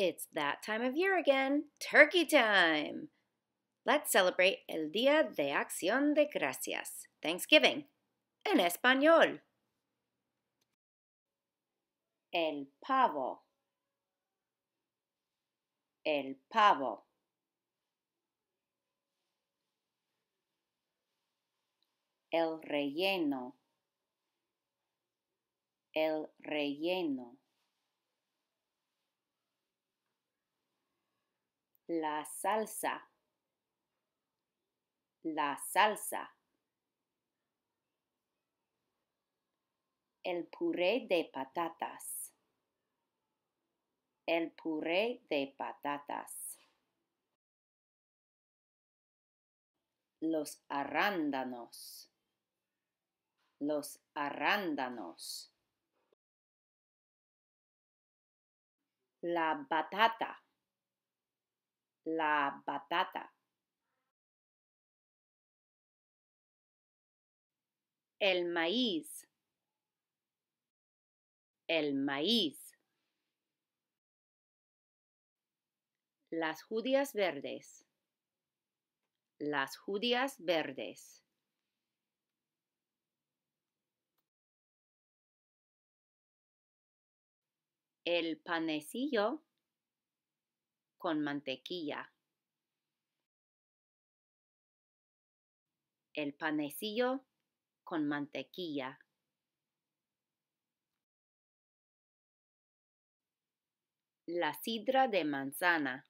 It's that time of year again, turkey time. Let's celebrate El Dia de Acción de Gracias, Thanksgiving, en español. El pavo. El pavo. El relleno. El relleno. la salsa, la salsa. El puré de patatas, el puré de patatas. Los arándanos, los arándanos. La batata la batata, el maíz, el maíz, las judías verdes, las judías verdes. El panecillo, con mantequilla. El panecillo con mantequilla. La sidra de manzana.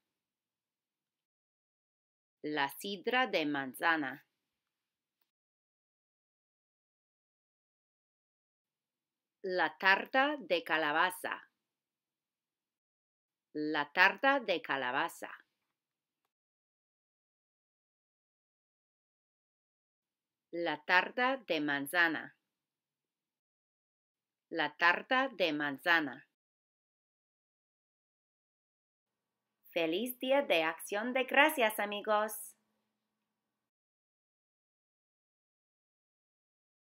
La sidra de manzana. La tarta de calabaza la tarta de calabaza. La tarta de manzana. La tarta de manzana. Feliz día de acción de gracias amigos.